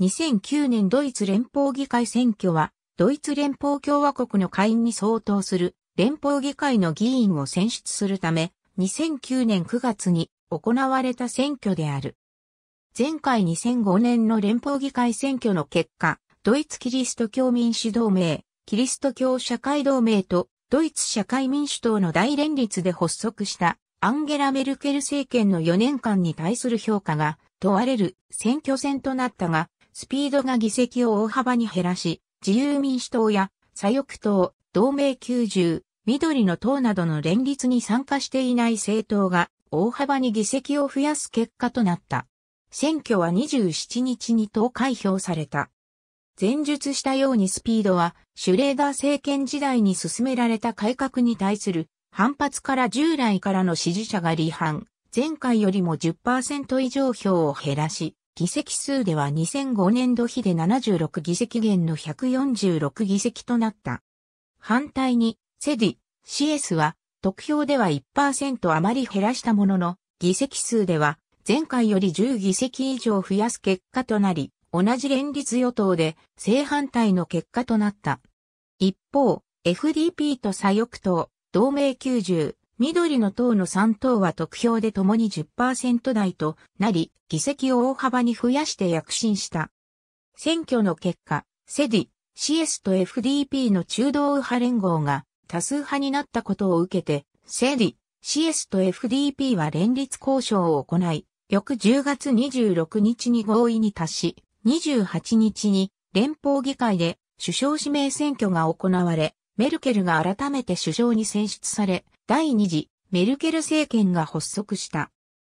2009年ドイツ連邦議会選挙は、ドイツ連邦共和国の会員に相当する連邦議会の議員を選出するため、2009年9月に行われた選挙である。前回2005年の連邦議会選挙の結果、ドイツキリスト教民主同盟、キリスト教社会同盟とドイツ社会民主党の大連立で発足したアンゲラ・メルケル政権の4年間に対する評価が問われる選挙戦となったが、スピードが議席を大幅に減らし、自由民主党や左翼党、同盟90、緑の党などの連立に参加していない政党が大幅に議席を増やす結果となった。選挙は27日に投開票された。前述したようにスピードは、シュレーダー政権時代に進められた改革に対する反発から従来からの支持者が離反、前回よりも10%以上票を減らし、議席数では2005年度比で76議席減の146議席となった。反対に、セディ、CS は、得票では1%余り減らしたものの、議席数では、前回より10議席以上増やす結果となり、同じ連立与党で正反対の結果となった。一方、FDP と左翼党、同盟90、緑の党の3党は得票で共に10%台となり、議席を大幅に増やして躍進した。選挙の結果、セディ、CS と FDP の中道右派連合が多数派になったことを受けて、セディ、CS と FDP は連立交渉を行い、翌10月26日に合意に達し、28日に連邦議会で首相指名選挙が行われ、メルケルが改めて首相に選出され、第2次メルケル政権が発足した。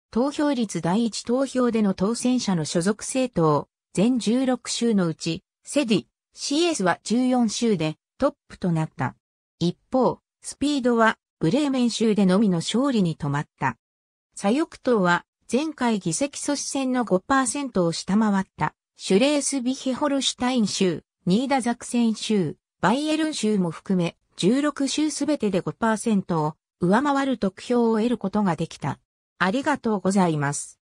投票率第1投票での当選者の所属政党、全16州のうち、セディ、CS は14州でトップとなった。一方、スピードはブレーメン州でのみの勝利に止まった。左翼党は前回議席阻止戦の5%を下回った。シュレースビヒホルシュタイン州、ニーダザクセン州、バイエルン州も含め16州すべてで5%を上回る得票を得ることができた。ありがとうございます。